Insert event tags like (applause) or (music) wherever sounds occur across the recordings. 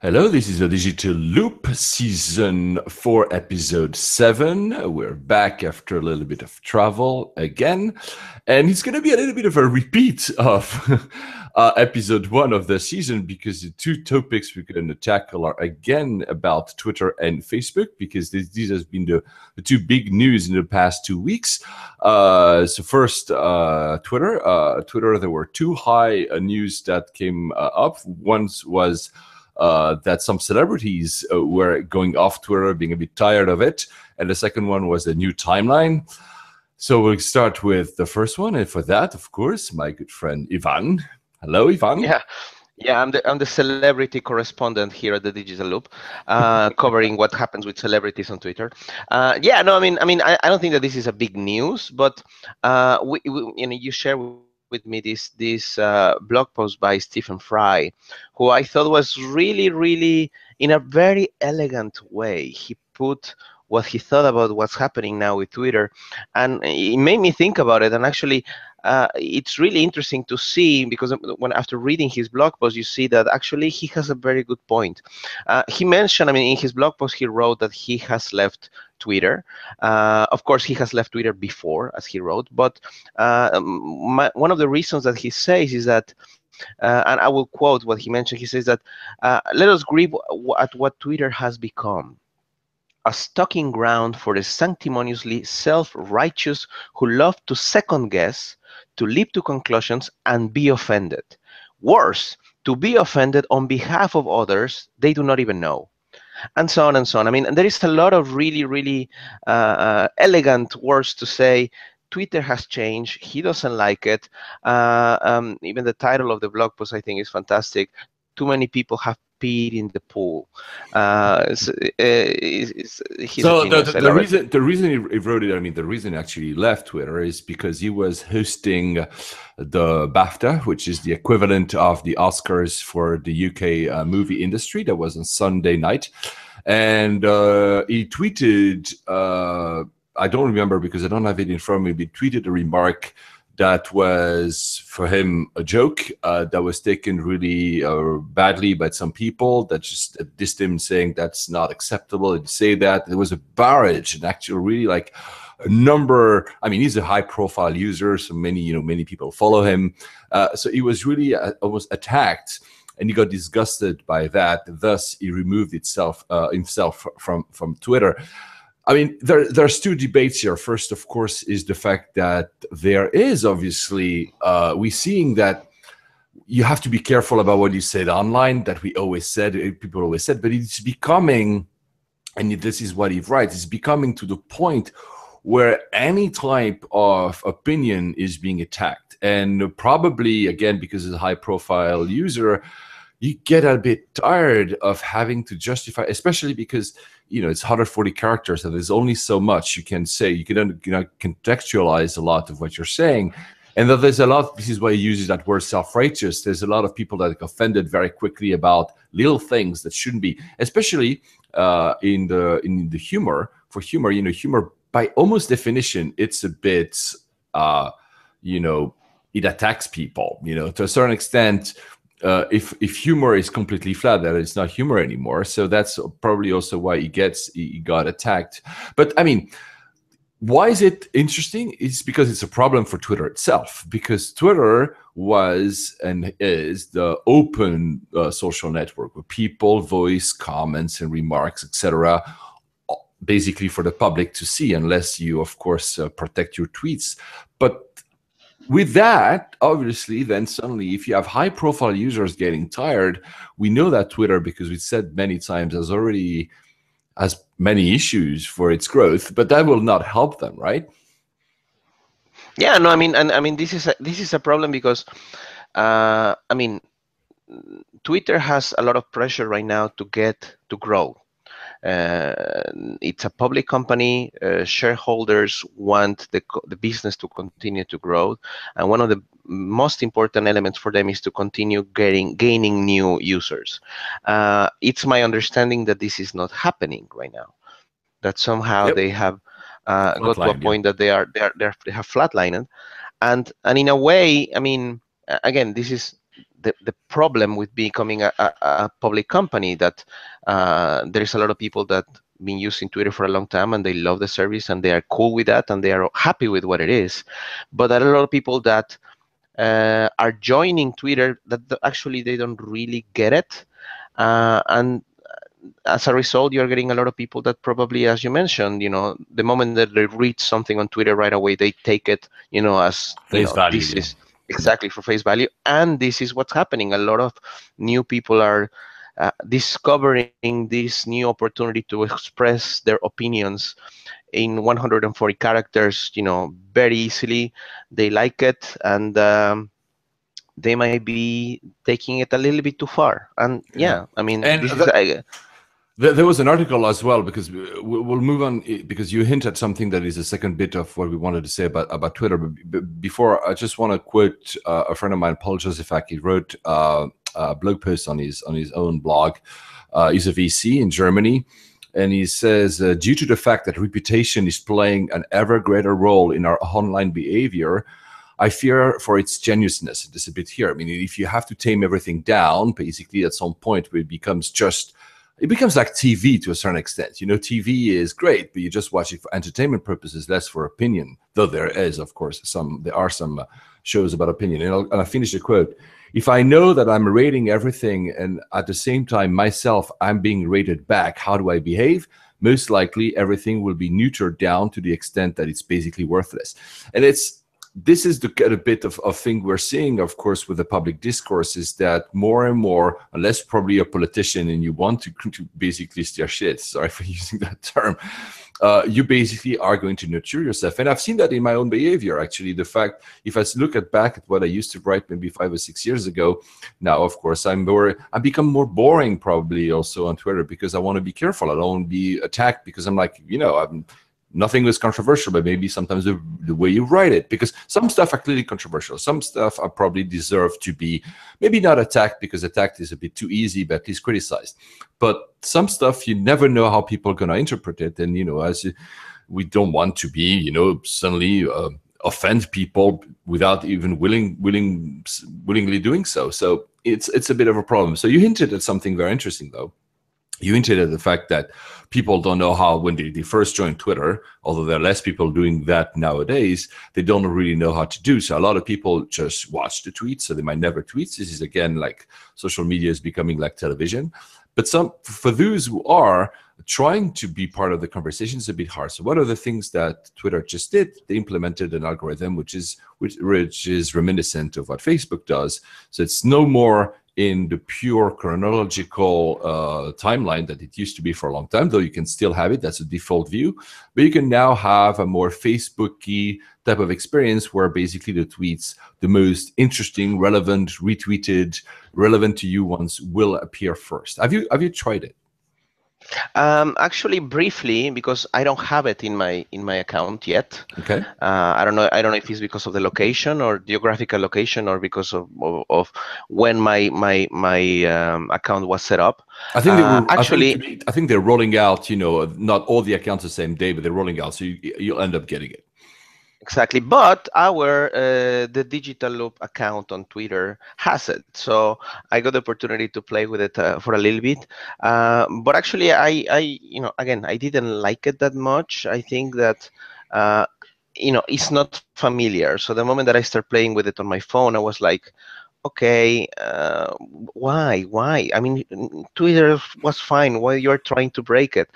Hello, this is the Digital Loop, season four, episode seven. We're back after a little bit of travel again, and it's going to be a little bit of a repeat of (laughs) uh, episode one of the season because the two topics we're going to tackle are again about Twitter and Facebook because this, these have been the, the, two big news in the past two weeks. Uh, so first, uh, Twitter. Uh, Twitter, there were two high uh, news that came uh, up. One was uh, that some celebrities uh, were going off Twitter, being a bit tired of it. And the second one was a new timeline. So we'll start with the first one. And for that, of course, my good friend Ivan. Hello, Ivan. Yeah. Yeah, I'm the, I'm the celebrity correspondent here at the Digital Loop, uh, (laughs) covering what happens with celebrities on Twitter. Uh, yeah, no, I mean, I mean, I, I, don't think that this is a big news, but uh, we, we, you know, you share with me this this uh, blog post by Stephen Fry, who I thought was really, really in a very elegant way. He put what he thought about what's happening now with Twitter, and it made me think about it. And actually, uh, it's really interesting to see because um, when after reading his blog post, you see that actually he has a very good point. Uh, he mentioned, I mean, in his blog post, he wrote that he has left Twitter. Uh, of course, he has left Twitter before, as he wrote, but uh, um, my, one of the reasons that he says is that. Uh, and I will quote what he mentioned. He says that uh, let us grieve at what Twitter has become a stalking ground for the sanctimoniously self-righteous who love to second-guess, to leap to conclusions, and be offended. Worse, to be offended on behalf of others they do not even know and so on and so on. I mean, there is a lot of really, really uh, uh, elegant words to say. Twitter has changed. He doesn't like it. Uh, um, even the title of the blog post, I think, is fantastic. Too many people have peed in the pool. Uh, mm-hmm. uh it's, it's, so the, the, the reason the reason he I mean, the reason he actually left Twitter is because he was hosting the BAFTA, which is the equivalent of the Oscars for the UK uh, movie industry. That was on Sunday night, and uh, he tweeted. Uh, I don't remember because I don't have it in front of me. But he tweeted a remark that was for him a joke uh, that was taken really uh, badly by some people that just dissed him saying that's not acceptable and say that there was a barrage and actually really like a number i mean he's a high profile user so many you know many people follow him uh, so he was really uh, almost attacked and he got disgusted by that thus he removed itself uh, himself from from twitter I mean, there, there's two debates here. First, of course, is the fact that there is obviously, uh, we're seeing that you have to be careful about what you said online, that we always said, eh, people always said, but it's becoming, and this is what he writes, it's becoming to the point where any type of opinion is being attacked. And probably, again, because it's a high profile user, you get a bit tired of having to justify, especially because you know it's 140 characters and there's only so much you can say you can you know contextualize a lot of what you're saying and that there's a lot this is why he uses that word self-righteous there's a lot of people that offended very quickly about little things that shouldn't be especially uh, in the in the humor for humor you know humor by almost definition it's a bit uh, you know it attacks people you know to a certain extent uh, if if humor is completely flat, then it's not humor anymore. So that's probably also why he gets he got attacked. But I mean, why is it interesting? It's because it's a problem for Twitter itself. Because Twitter was and is the open uh, social network where people voice comments and remarks, etc basically for the public to see unless you of course uh, protect your tweets but with that, obviously, then suddenly, if you have high profile users getting tired, we know that Twitter, because we said many times, has already has many issues for its growth, but that will not help them, right? Yeah, no, I mean, and I mean, this is a, this is a problem because, uh, I mean, Twitter has a lot of pressure right now to get to grow uh, it's a public company. Uh, shareholders want the, the business to continue to grow. And one of the most important elements for them is to continue getting gaining new users. Uh, it's my understanding that this is not happening right now. That somehow yep. they have uh, got to a point yeah. that they are they are they, are, they have flatlined, and and in a way, I mean, again, this is the, the problem with becoming a, a, a public company that uh, there's a lot of people that been using Twitter for a long time and they love the service and they are cool with that and they are happy with what it is. But there are a lot of people that uh, are joining Twitter that actually they don't really get it. Uh, and uh, as a result, you're getting a lot of people that probably, as you mentioned, you know, the moment that they read something on Twitter right away, they take it, you know, as face you know, value. This is exactly for face value and this is what's happening a lot of new people are uh, discovering this new opportunity to express their opinions in 140 characters you know very easily they like it and um, they might be taking it a little bit too far and yeah, yeah i mean and this I, there, was an article as well because we'll move on eh, because you hint at something that is a second bit of what we wanted to say about about Twitter. But before, I just want to quote uh, a friend of mine, Paul Josefak. He wrote uh, a blog post on his on his own blog. Uh, he's a VC in Germany. And he says, uh, due to the fact that reputation is playing an ever greater role in our online behavior, I fear for its genuineness. This is a bit here. I mean, if you have to tame everything down, basically at some point it becomes just it becomes like TV to a certain extent. You know, TV is great, but you just watch it for entertainment purposes, less for opinion. Though there is, of course, some there are some uh, shows about opinion. And I'll, and I'll finish the quote: "If I know that I'm rating everything, and at the same time myself I'm being rated back, how do I behave?" Most likely, everything will be neutered down to the extent that it's basically worthless. And it's this is the kind of bit of, thing we're seeing, of course, with the public discourse is that more and more, unless probably a politician and you want to, to basically steer shit, sorry for (laughs) using that term, uh, you basically are going to nurture yourself. And I've seen that in my own behavior, actually. The fact, if I look at back at what I used to write maybe five or six years ago, now, of course, I'm more, I become more boring probably also on Twitter because I want to be careful. I don't want to be attacked because I'm like, you know, I'm, nothing was controversial, but maybe sometimes the, the, way you write it, because some stuff are clearly controversial. Some stuff are probably deserve to be maybe not attacked because attacked is a bit too easy, but at least criticized. But some stuff you never know how people are gonna interpret it, and you know, as we don't want to be, you know, suddenly. Uh, offend people without even willing willing willingly doing so so it's it's a bit of a problem so you hinted at something very interesting though you hinted at the fact that people don't know how when they, they first joined twitter although there are less people doing that nowadays they don't really know how to do so a lot of people just watch the tweets so they might never tweet this is again like social media is becoming like television but some for those who are trying to be part of the conversation is a bit hard so what are the things that twitter just did they implemented an algorithm which is which, which is reminiscent of what facebook does so it's no more in the pure chronological uh, timeline that it used to be for a long time, though you can still have it. That's a default view. But you can now have a more Facebooky type of experience where basically the tweets, the most interesting, relevant, retweeted, relevant to you ones will appear first. Have you have you tried it? Um, actually, briefly, because I don't have it in my in my account yet. Okay. Uh, I don't know. I don't know if it's because of the location or geographical location or because of of, of when my my my um, account was set up. I think they uh, were, uh, actually. I think, I think, they're rolling out. You know, not all the accounts the same day, but they're rolling out, so you, you'll end up getting it. Exactly, but our uh, the Digital Loop account on Twitter has it, so I got the opportunity to play with it uh, for a little bit. Uh, but actually, I, I, you know, again, I didn't like it that much. I think that uh, you know it's not familiar. So the moment that I start playing with it on my phone, I was like, okay, uh, why, why? I mean, Twitter was fine. Why you're trying to break it?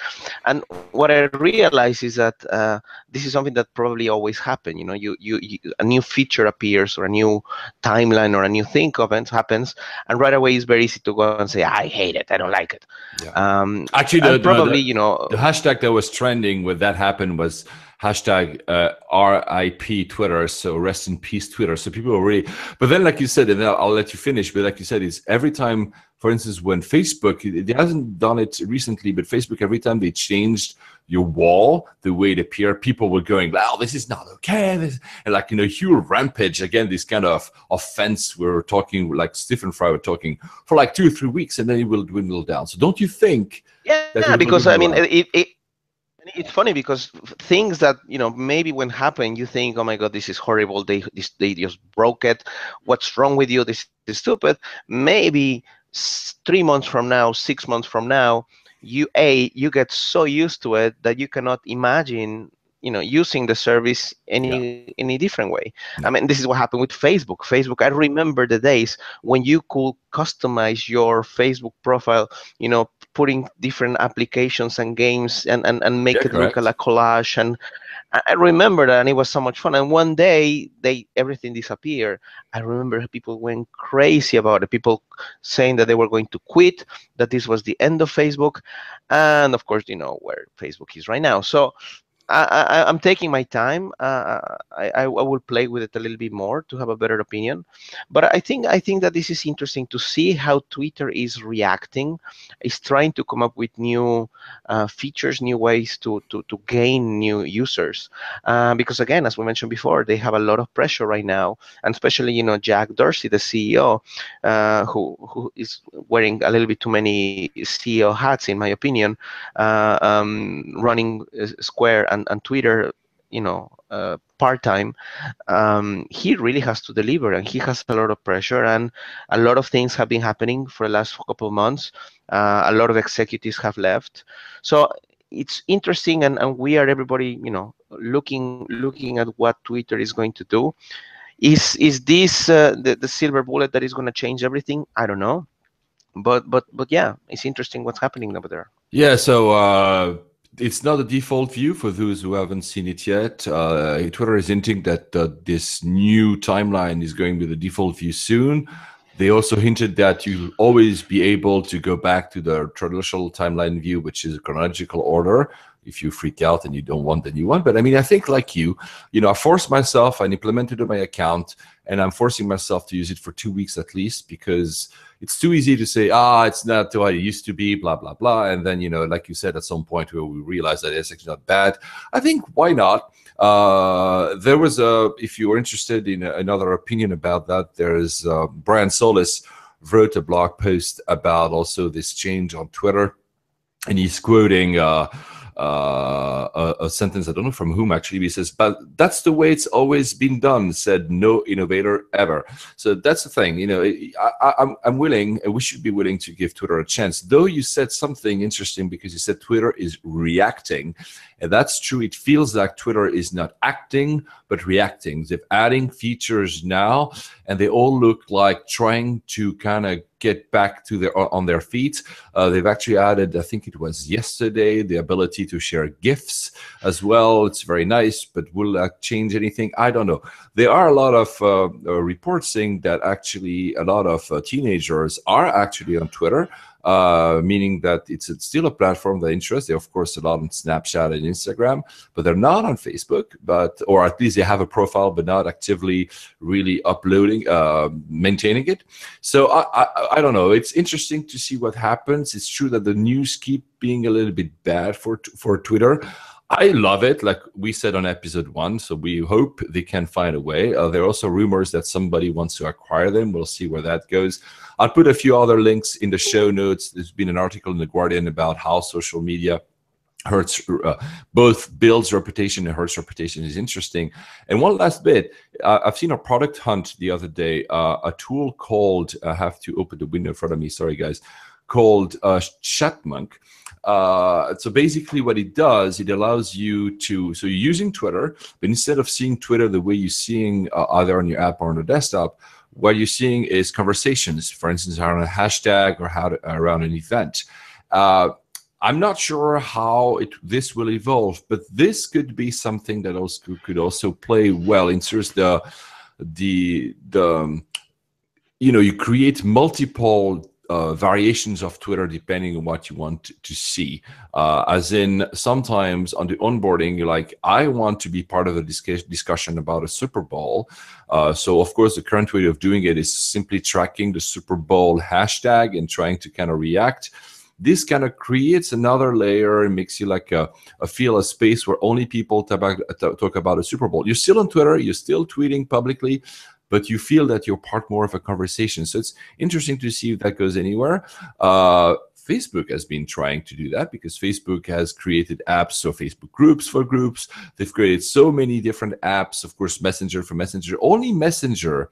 And what I realize is that uh, this is something that probably always happen. You know, you, you, you a new feature appears or a new timeline or a new thing event happens, and right away it's very easy to go and say, I hate it. I don't like it. Yeah. Um, Actually, the, probably the, you know the hashtag that was trending when that happened was hashtag uh, RIP Twitter, so rest in peace Twitter. So people are really, but then like you said, and I'll, I'll, let you finish. But like you said, it's every time, for instance, when Facebook, it, hasn't done it recently, but Facebook every time they changed your wall, the way it appeared, people were going, "Wow, this is not okay." This, and like you know, huge rampage again, this kind of offense. We are talking like Stephen Fry were talking for like two or three weeks, and then it will dwindle down. So don't you think? Yeah, because I mean, it, it it's funny because things that you know maybe when happen you think oh my god this is horrible they this, they just broke it what's wrong with you this is stupid maybe three months from now six months from now you a you get so used to it that you cannot imagine you know using the service any yeah. any different way yeah. i mean this is what happened with facebook facebook i remember the days when you could customize your facebook profile you know putting different applications and games and, and, and make yeah, it correct. look like a collage. And I remember that, and it was so much fun. And one day, they everything disappeared. I remember people went crazy about it. People saying that they were going to quit, that this was the end of Facebook, and of course, you know where Facebook is right now. So I, am taking my time. Uh, I, I, will play with it a little bit more to have a better opinion. But I think I think that this is interesting to see how Twitter is reacting, is trying to come up with new uh, features, new ways to to, to gain new users. Uh, because again, as we mentioned before, they have a lot of pressure right now, and especially you know Jack Dorsey, the CEO, uh, who who is wearing a little bit too many CEO hats, in my opinion, uh, um, running uh, Square and, and Twitter, you know, uh, part time, um, he really has to deliver, and he has a lot of pressure, and a lot of things have been happening for the last couple of months. Uh, a lot of executives have left, so it's interesting, and, and we are everybody, you know, looking looking at what Twitter is going to do. Is is this uh, the the silver bullet that is going to change everything? I don't know, but but but yeah, it's interesting what's happening over there. Yeah, so uh, it's not a default view for those who haven't seen it yet. Uh, Twitter is hinting that uh, this new timeline is going to be the default view soon. They also hinted that you'll always be able to go back to the traditional timeline view, which is a chronological order, if you freak out and you don't want the new one. But I mean, I think like you, you know, I forced myself, I implemented on my account, and I'm forcing myself to use it for two weeks at least because – it's too easy to say, ah, it's not way it used to be, blah, blah, blah. And then, you know, like you said, at some point where we realize that it's actually not bad. I think why not? Uh, there was a, if you were interested in another opinion about that, there is uh, Brian Solis wrote a blog post about also this change on Twitter. And he's quoting, uh, uh, a, a, sentence I don't know from whom actually. He says, "But that's the way it's always been done," said no innovator ever. So that's the thing. You know, I, am I'm, I'm willing, and we should be willing to give Twitter a chance. Though you said something interesting because you said Twitter is reacting. And that's true. It feels like Twitter is not acting, but reacting. They're adding features now, and they all look like trying to kind of get back to their on their feet. Uh, they've actually added, I think it was yesterday, the ability to share gifts as well. It's very nice, but will that change anything? I don't know. There are a lot of uh, uh reports saying that actually a lot of uh, teenagers are actually on Twitter uh, meaning that it's still a platform that interests. they of course a lot on Snapchat and Instagram, but they're not on Facebook. But or at least they have a profile, but not actively really uploading, uh, maintaining it. So I, I, I don't know. It's interesting to see what happens. It's true that the news keep being a little bit bad for for Twitter. I love it, like we said on episode one. So we hope they can find a way. Uh, there are also rumors that somebody wants to acquire them. We'll see where that goes. I'll put a few other links in the show notes. There's been an article in The Guardian about how social media hurts uh, both builds reputation and hurts reputation is interesting and one last bit uh, i've seen a product hunt the other day uh, a tool called uh, i have to open the window in front of me sorry guys called uh, Chatmunk. Uh, so basically what it does, it allows you to, so you're using Twitter, but instead of seeing Twitter the way you're seeing uh, either on your app or on the desktop, what you're seeing is conversations, for instance, around a hashtag or how to, around an event. Uh, I'm not sure how it, this will evolve, but this could be something that also could also play well. Inserts the the the um, you know you create multiple uh, variations of Twitter depending on what you want to see. Uh, as in, sometimes on the onboarding, you're like, I want to be part of a discussion about a Super Bowl. Uh, so, of course, the current way of doing it is simply tracking the Super Bowl hashtag and trying to kind of react. This kind of creates another layer and makes you like a, a feel a space where only people talk about, talk about a Super Bowl. You're still on Twitter, you're still tweeting publicly, but you feel that you're part more of a conversation. So it's interesting to see if that goes anywhere. Uh, Facebook has been trying to do that because Facebook has created apps, so Facebook groups for groups. They've created so many different apps, of course, Messenger for Messenger. Only Messenger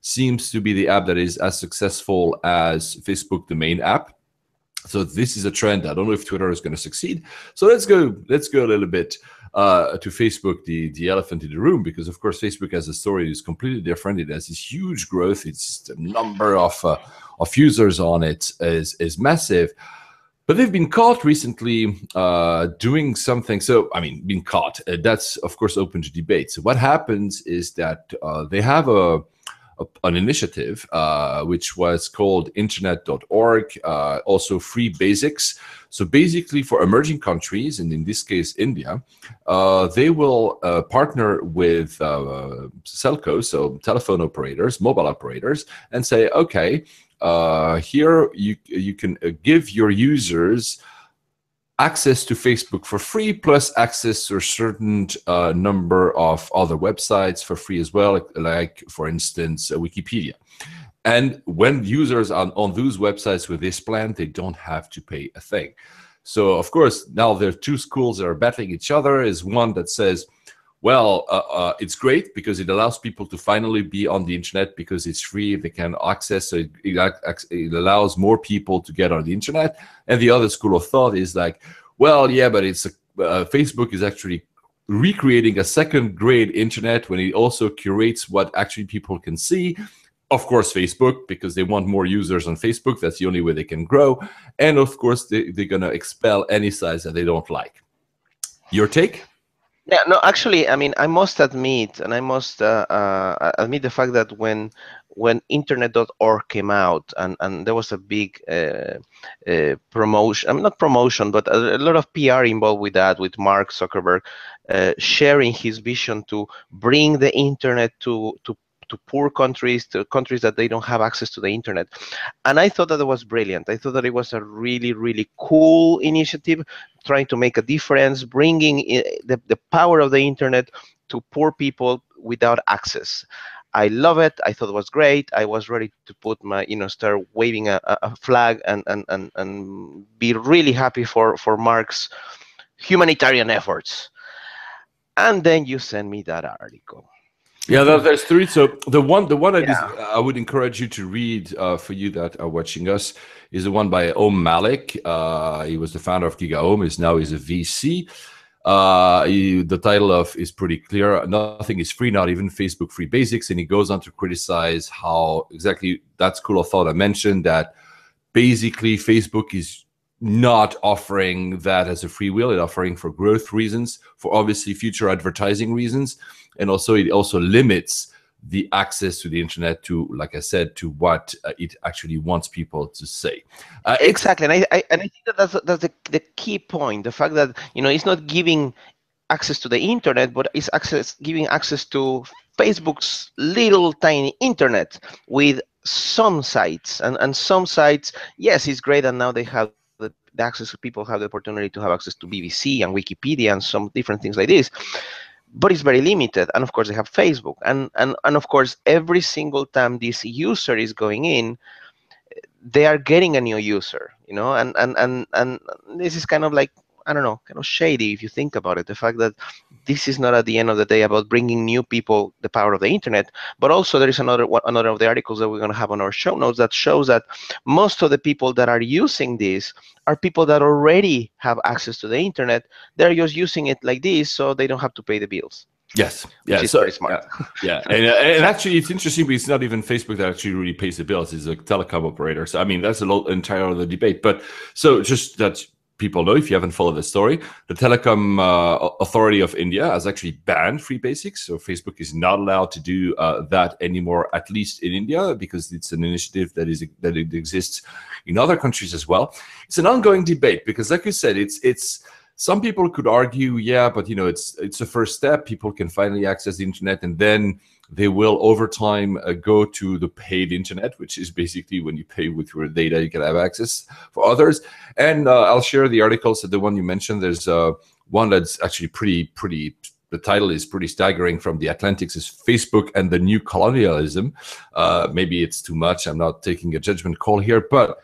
seems to be the app that is as successful as Facebook, the main app. So this is a trend. I don't know if Twitter is going to succeed. So let's go. Let's go a little bit uh, to Facebook, the the elephant in the room, because of course Facebook as a story is completely different. It has this huge growth. It's the number of uh, of users on it is is massive. But they've been caught recently uh, doing something. So, I mean, being caught, uh, that's of course open to debate. So, what happens is that uh, they have a an initiative uh, which was called internet.org, uh, also free basics. So basically, for emerging countries, and in this case, India, uh, they will uh, partner with uh, Celco, so telephone operators, mobile operators, and say, okay, uh, here you, you can uh, give your users access to Facebook for free, plus access to a certain uh, number of other websites for free as well, like, for instance, uh, Wikipedia. And when users are on those websites with this plan, they don't have to pay a thing. So, of course, now there are two schools that are battling each other. Is one that says, well, uh, uh, it's great because it allows people to finally be on the internet because it's free. They can access so it, it, it allows more people to get on the internet. And the other school of thought is like, well, yeah, but it's a, uh, Facebook is actually recreating a second grade internet when it also curates what actually people can see. Of course, Facebook, because they want more users on Facebook. That's the only way they can grow. And of course, they, they're going to expel any size that they don't like. Your take? Yeah, no, actually, I mean, I must admit, and I must uh, uh, admit the fact that when when internet.org came out and, and there was a big uh, uh, promotion, i mean, not promotion, but a, a, lot of PR involved with that, with Mark Zuckerberg uh, sharing his vision to bring the internet to, to to poor countries, to countries that they don't have access to the internet. And I thought that it was brilliant. I thought that it was a really, really cool initiative, trying to make a difference, bringing the, the power of the internet to poor people without access. I love it. I thought it was great. I was ready to put my, you know, start waving a, a flag and, and, and, and be really happy for, for Mark's humanitarian efforts. And then you send me that article. Yeah, that, that's true. So the one, the one yeah. I, just, I would encourage you to read uh, for you that are watching us is the one by Om Malik. Uh, he was the founder of GigaOM. Is now is a VC. Uh, he, the title of is pretty clear. Nothing is free, not even Facebook free basics. And he goes on to criticize how exactly that school of thought I mentioned that basically Facebook is not offering that as a free will and offering for growth reasons for obviously future advertising reasons and also it also limits the access to the internet to like i said to what uh, it actually wants people to say uh, exactly and I, I, and I think that that's, that's the, the key point the fact that you know it's not giving access to the internet but it's access giving access to facebook's little tiny internet with some sites and, and some sites yes it's great and now they have the access people have the opportunity to have access to BBC and Wikipedia and some different things like this. But it's very limited. And of course, they have Facebook. And, and, and of course, every single time this user is going in, they are getting a new user, you know, and, and, and, and this is kind of like I don't know, kind of shady if you think about it. The fact that this is not at the end of the day about bringing new people the power of the internet, but also there is another another of the articles that we're going to have on our show notes that shows that most of the people that are using this are people that already have access to the internet. They're just using it like this, so they don't have to pay the bills. Yes. Yeah. so, smart. Yeah. yeah. And, uh, and actually, it's interesting because it's not even Facebook that actually really pays the bills. It's a telecom operator. So, I mean, that's a lot entire other debate. But so just that's people know if you haven't followed the story, the Telecom uh, Authority of India has actually banned Free Basics. So Facebook is not allowed to do uh, that anymore, at least in India, because it's an initiative that is that it exists in other countries as well. It's an ongoing debate because, like you said, it's it's some people could argue, yeah, but you know, it's it's a first step. People can finally access the internet, and then they will over time uh, go to the paid internet, which is basically when you pay with your data, you can have access for others. And uh, I'll share the articles that the one you mentioned. There's uh, one that's actually pretty, pretty. The title is pretty staggering. From the Atlantics is Facebook and the new colonialism. Uh, maybe it's too much. I'm not taking a judgment call here, but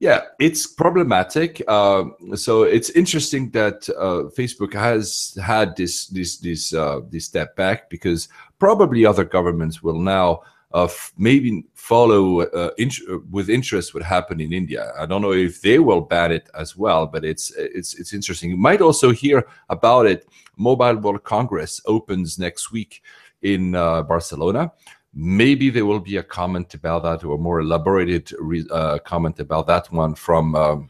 yeah, it's problematic. Uh, so it's interesting that uh, Facebook has had this this this uh, this step back because probably other governments will now uh, maybe follow uh, with interest what happened in India. I don't know if they will ban it as well, but it's it's it's interesting. You might also hear about it. Mobile World Congress opens next week in uh, Barcelona. Maybe there will be a comment about that or a more elaborated uh, comment about that one from. Um,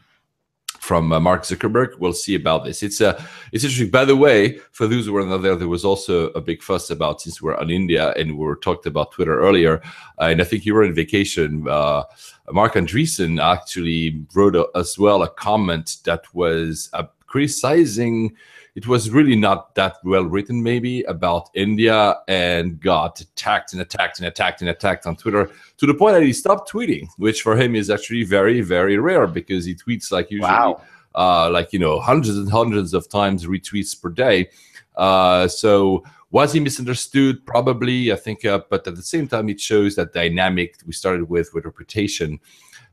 from uh, Mark Zuckerberg. We'll see about this. It's a uh, it's interesting. By the way, for those who are not there, there was also a big fuss about since we're on India and we were talked about Twitter earlier, uh, and I think you were on vacation. Uh, Mark Andreessen actually wrote a, as well a comment that was uh, criticizing it was really not that well written, maybe about India, and got attacked and attacked and attacked and attacked on Twitter to the point that he stopped tweeting, which for him is actually very, very rare because he tweets like usually. Wow. Uh, like you know, hundreds and hundreds of times retweets per day. Uh, so was he misunderstood? Probably, I think. Uh, but at the same time, it shows that dynamic we started with with reputation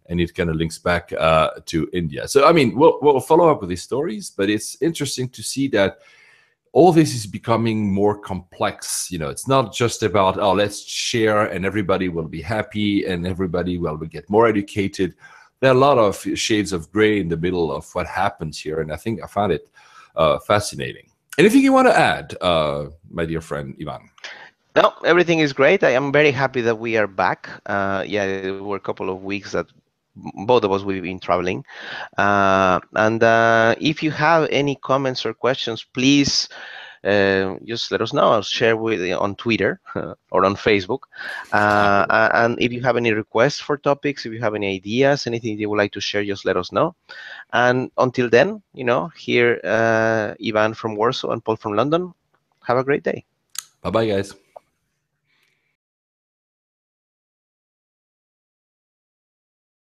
and it kind of links back uh, to India. So I mean, we'll we'll follow up with these stories, but it's interesting to see that all this is becoming more complex you know it's not just about oh let's share and everybody will be happy and everybody will get more educated there are a lot of shades of gray in the middle of what happens here and i think i found it uh, fascinating anything you want to add uh, my dear friend ivan no everything is great i am very happy that we are back uh, yeah there were a couple of weeks that both of us we've been traveling uh, and uh, if you have any comments or questions please uh, just let us know I'll share with uh, on twitter (laughs) or on facebook uh, and if you have any requests for topics if you have any ideas anything you would like to share just let us know and until then you know here uh, ivan from warsaw and paul from london have a great day bye bye guys